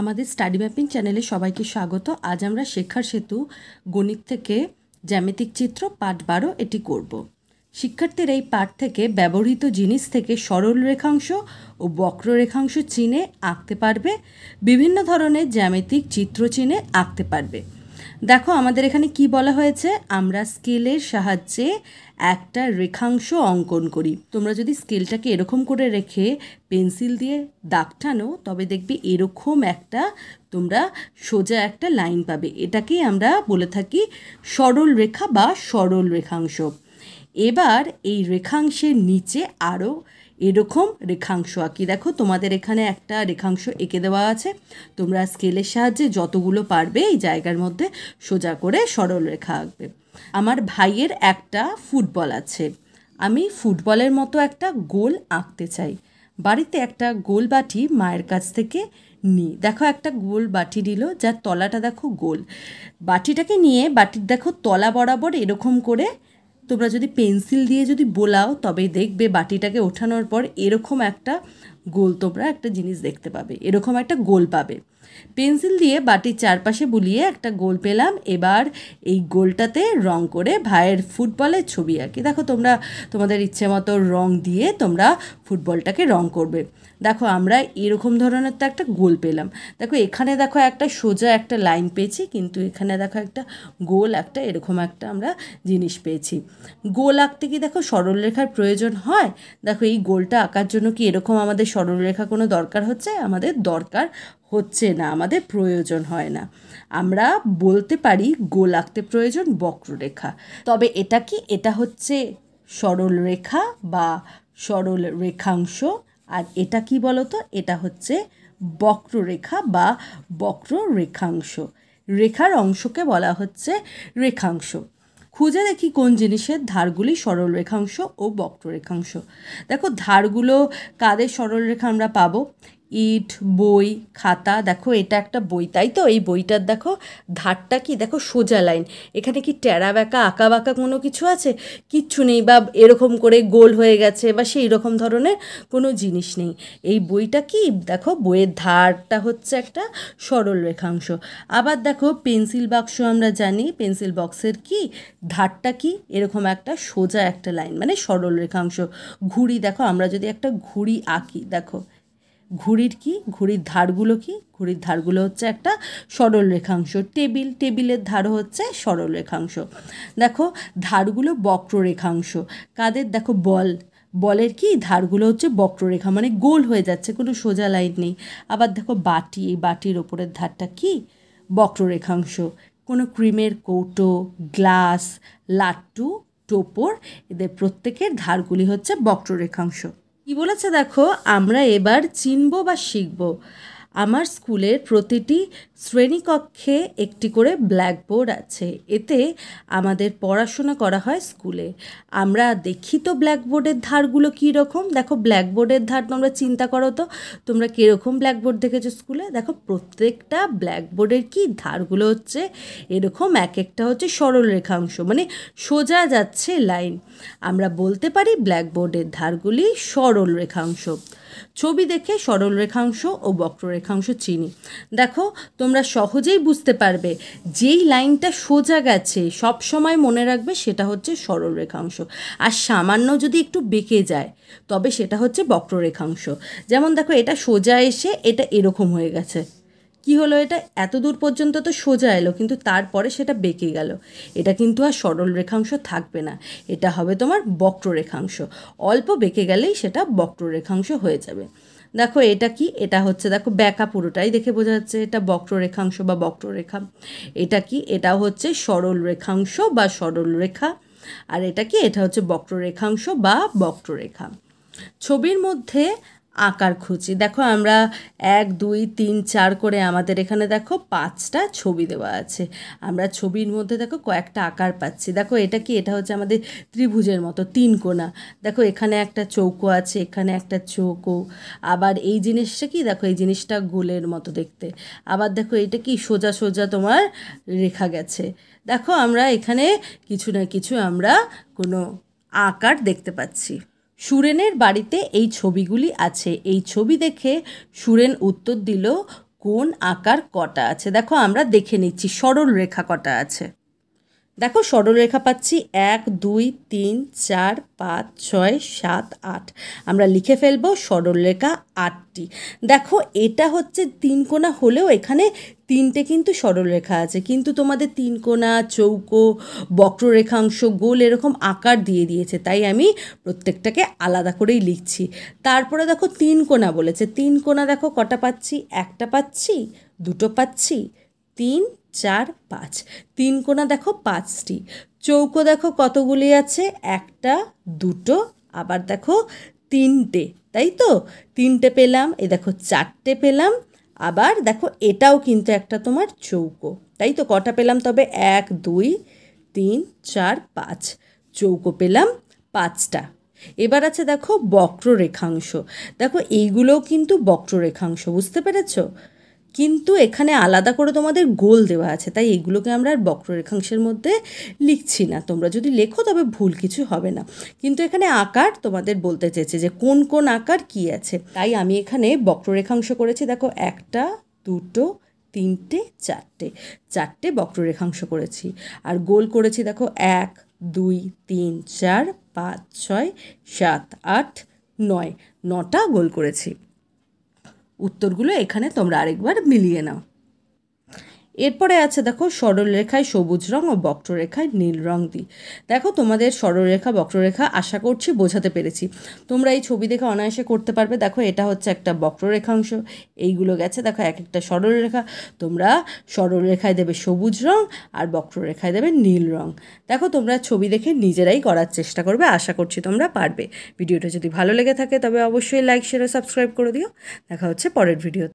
আমাদের study mapping চ্যানেলে সবাইকে স্বাগত আজ আমরা শেখার সেতু গণিত থেকে জ্যামিতিক চিত্র পাঠ বারো এটি করব শিক্ষার্থীর এই পাঠ থেকে ব্যবহৃত জিনিস থেকে সরল রেখাংশ ও বক্র রেখাংশ চিনে আঁকতে পারবে বিভিন্ন ধরনের জ্যামিতিক চিত্র চিনে আঁকতে পারবে দেখো আমাদের এখানে কি বলা হয়েছে আমরা স্কেলের সাহায্যে একটা রেখাংশ অঙ্কন করি তোমরা যদি স্কেলটাকে এরকম করে রেখে পেন্সিল দিয়ে দাগ টানো তবে দেখবে এরকম একটা তোমরা সোজা একটা লাইন পাবে এটাকেই আমরা বলে থাকি সরল রেখা বা সরল রেখাংশ এবার এই রেখাংশের নিচে আরও এরকম রেখাংশ আঁকি দেখো তোমাদের এখানে একটা রেখাংশ এঁকে দেওয়া আছে তোমরা স্কেলের সাহায্যে যতগুলো পারবে এই জায়গার মধ্যে সোজা করে সরল রেখা আঁকবে আমার ভাইয়ের একটা ফুটবল আছে আমি ফুটবলের মতো একটা গোল আঁকতে চাই বাড়িতে একটা গোল বাটি মায়ের কাছ থেকে নিই দেখো একটা গোল বাটি দিল যার তলাটা দেখো গোল বাটিটাকে নিয়ে বাটির দেখো তলা বরাবর এরকম করে তোমরা যদি পেন্সিল দিয়ে যদি বোলাও তবে দেখবে বাটিটাকে ওঠানোর পর এরকম একটা গোল তোমরা একটা জিনিস দেখতে পাবে এরকম একটা গোল পাবে পেন্সিল দিয়ে বাটির চারপাশে বুলিয়ে একটা গোল পেলাম এবার এই গোলটাতে রং করে ভাইয়ের ফুটবলের ছবি আঁকি দেখো তোমরা তোমাদের ইচ্ছে মতো রং দিয়ে তোমরা ফুটবলটাকে রং করবে দেখো আমরা এরকম ধরনের তো একটা গোল পেলাম দেখো এখানে দেখো একটা সোজা একটা লাইন পেয়েছি কিন্তু এখানে দেখো একটা গোল একটা এরকম একটা আমরা জিনিস পেয়েছি গোল আঁকতে কি দেখো সরলরেখার প্রয়োজন হয় দেখো এই গোলটা আঁকার জন্য কি এরকম আমাদের সরলরেখা কোনো দরকার হচ্ছে আমাদের দরকার হচ্ছে না আমাদের প্রয়োজন হয় না আমরা বলতে পারি গোল আঁকতে প্রয়োজন বক্ররেখা তবে এটা কি এটা হচ্ছে সরল রেখা বা সরল রেখাংশ আর এটা কি বলতো এটা হচ্ছে বক্ররেখা বা বক্র রেখাংশ রেখার অংশকে বলা হচ্ছে রেখাংশ খুঁজে দেখি কোন জিনিসের ধারগুলি সরল রেখাংশ ও বক্ররেখাংশ দেখো ধারগুলো কাদের সরল রেখা আমরা পাবো ইট বই খাতা দেখো এটা একটা বই তাই তো এই বইটার দেখো ধারটা কি দেখো সোজা লাইন এখানে কি ট্যারা বাঁকা আঁকা বাঁকা কোনো কিছু আছে কিচ্ছু নেই বা এরকম করে গোল হয়ে গেছে বা সেই রকম ধরনের কোনো জিনিস নেই এই বইটা কি দেখো বইয়ের ধারটা হচ্ছে একটা সরল রেখাংশ আবার দেখো পেন্সিল বাক্স আমরা জানি পেন্সিল বক্সের কি ধারটা কি এরকম একটা সোজা একটা লাইন মানে সরল রেখাংশ ঘুড়ি দেখো আমরা যদি একটা ঘুড়ি আঁকি দেখো ঘুড়ির কি ঘুড়ির ধারগুলো কি ঘুড়ির ধারগুলো হচ্ছে একটা সরল রেখাংশ টেবিল টেবিলের ধার হচ্ছে সরল রেখাংশ দেখো ধারগুলো বক্র রেখাংশ কাদের দেখো বল বলের কি ধারগুলো হচ্ছে বক্ররেখা মানে গোল হয়ে যাচ্ছে কোনো সোজা লাইন নেই আবার দেখো বাটি এই বাটির ওপরের ধারটা কি বক্ররেখাংশ কোনো ক্রিমের কৌটো গ্লাস লাট্টু টোপর এদের প্রত্যেকের ধারগুলি হচ্ছে বক্ররেখাংশ কি বলেছে দেখো আমরা এবার চিনব বা শিখবো আমার স্কুলের প্রতিটি শ্রেণীকক্ষে একটি করে ব্ল্যাকবোর্ড আছে এতে আমাদের পড়াশোনা করা হয় স্কুলে আমরা দেখি তো ব্ল্যাকবোর্ডের ধারগুলো কীরকম দেখো ব্ল্যাকবোর্ডের ধার তোমরা চিন্তা করো তো তোমরা কীরকম ব্ল্যাকবোর্ড দেখেছো স্কুলে দেখো প্রত্যেকটা ব্ল্যাকবোর্ডের কি ধারগুলো হচ্ছে এরকম এক একটা হচ্ছে সরল রেখাংশ মানে সোজা যাচ্ছে লাইন আমরা বলতে পারি ব্ল্যাকবোর্ডের ধারগুলি সরল রেখাংশ ছবি দেখে সরল রেখাংশ ও বক্ররেখাংশ চিনি দেখো তোমরা সহজেই বুঝতে পারবে যেই লাইনটা সোজা গেছে সব সময় মনে রাখবে সেটা হচ্ছে সরল রেখাংশ আর সামান্য যদি একটু বেঁকে যায় তবে সেটা হচ্ছে বক্ররেখাংশ যেমন দেখো এটা সোজা এসে এটা এরকম হয়ে গেছে কি হলো এটা এত দূর পর্যন্ত তো সোজা এলো কিন্তু তারপরে সেটা বেঁকে গেল এটা কিন্তু আর সরল রেখাংশ থাকবে না এটা হবে তোমার বক্ররেখাংশ অল্প বেঁকে গেলেই সেটা বক্ররেখাংশ হয়ে যাবে দেখো এটা কি এটা হচ্ছে দেখো ব্যাকা পুরোটাই দেখে বোঝা যাচ্ছে এটা বক্ররেখাংশ বা বক্ররেখা এটা কি এটা হচ্ছে সরল রেখাংশ বা সরল রেখা আর এটা কি এটা হচ্ছে বক্ররেখাংশ বা বক্ররেখা ছবির মধ্যে আঁকার খুঁজি দেখো আমরা এক দুই তিন চার করে আমাদের এখানে দেখো পাঁচটা ছবি দেওয়া আছে আমরা ছবির মধ্যে দেখো কয়েকটা আকার পাচ্ছি দেখো এটা কি এটা হচ্ছে আমাদের ত্রিভুজের মতো তিন কোণা দেখো এখানে একটা চৌকো আছে এখানে একটা চৌকো আবার এই জিনিসটা কি দেখো এই জিনিসটা গোলের মতো দেখতে আবার দেখো এটা কি সোজা সোজা তোমার রেখা গেছে দেখো আমরা এখানে কিছু না কিছু আমরা কোনো আকার দেখতে পাচ্ছি সুরেনের বাড়িতে এই ছবিগুলি আছে এই ছবি দেখে সুরেন উত্তর দিল কোন আকার কটা আছে দেখো আমরা দেখে নিচ্ছি সরল রেখা কটা আছে দেখো সরলরেখা পাচ্ছি এক দুই তিন চার পাঁচ ছয় সাত আট আমরা লিখে ফেলবো সরলরেখা আটটি দেখো এটা হচ্ছে তিন কোণা হলেও এখানে তিনটে কিন্তু সরলরেখা আছে কিন্তু তোমাদের তিন কোণা চৌকো বক্ররেখাংশ গোল এরকম আকার দিয়ে দিয়েছে তাই আমি প্রত্যেকটাকে আলাদা করেই লিখছি তারপরে দেখো তিন কোণা বলেছে তিন কোণা দেখো কটা পাচ্ছি একটা পাচ্ছি দুটো পাচ্ছি তিন চার পাঁচ তিন কোণা দেখো পাঁচটি চৌকো দেখো কতগুলি আছে একটা দুটো আবার দেখো তিনটে তাই তো তিনটে পেলাম এ দেখো চারটে পেলাম আবার দেখো এটাও কিন্তু একটা তোমার চৌকো তাই তো কটা পেলাম তবে এক দুই তিন চার পাঁচ চৌকো পেলাম পাঁচটা এবার আছে দেখো বক্ররেখাংশ দেখো এইগুলোও কিন্তু বক্ররেখাংশ বুঝতে পেরেছো কিন্তু এখানে আলাদা করে তোমাদের গোল দেওয়া আছে তাই এগুলোকে আমরা আর বক্ররেখাংশের মধ্যে লিখছি না তোমরা যদি লেখো তবে ভুল কিছু হবে না কিন্তু এখানে আকার তোমাদের বলতে চেয়েছে যে কোন কোন আকার কি আছে তাই আমি এখানে বক্ররেখাংশ করেছি দেখো একটা দুটো তিনটে চারটে চারটে বক্ররেখাংশ করেছি আর গোল করেছি দেখো এক দুই তিন চার পাঁচ ছয় সাত আট নয় নটা গোল করেছি উত্তরগুলো এখানে তোমরা আরেকবার মিলিয়ে নাও এরপরে আছে দেখো সরলরেখায় সবুজ রং ও বক্ররেখায় নীল রং দিই দেখো তোমাদের সরলরেখা বক্ররেখা আশা করছি বোঝাতে পেরেছি তোমরা এই ছবি দেখে অনায়াসে করতে পারবে দেখো এটা হচ্ছে একটা বক্ররেখাংশ এইগুলো গেছে দেখো এক একটা সরলরেখা তোমরা সরলরেখায় দেবে সবুজ রং আর বক্ররেখায় দেবে নীল রং দেখো তোমরা ছবি দেখে নিজেরাই করার চেষ্টা করবে আশা করছি তোমরা পারবে ভিডিওটা যদি ভালো লেগে থাকে তবে অবশ্যই লাইক শেয়ার সাবস্ক্রাইব করে দিও দেখা হচ্ছে পরের ভিডিও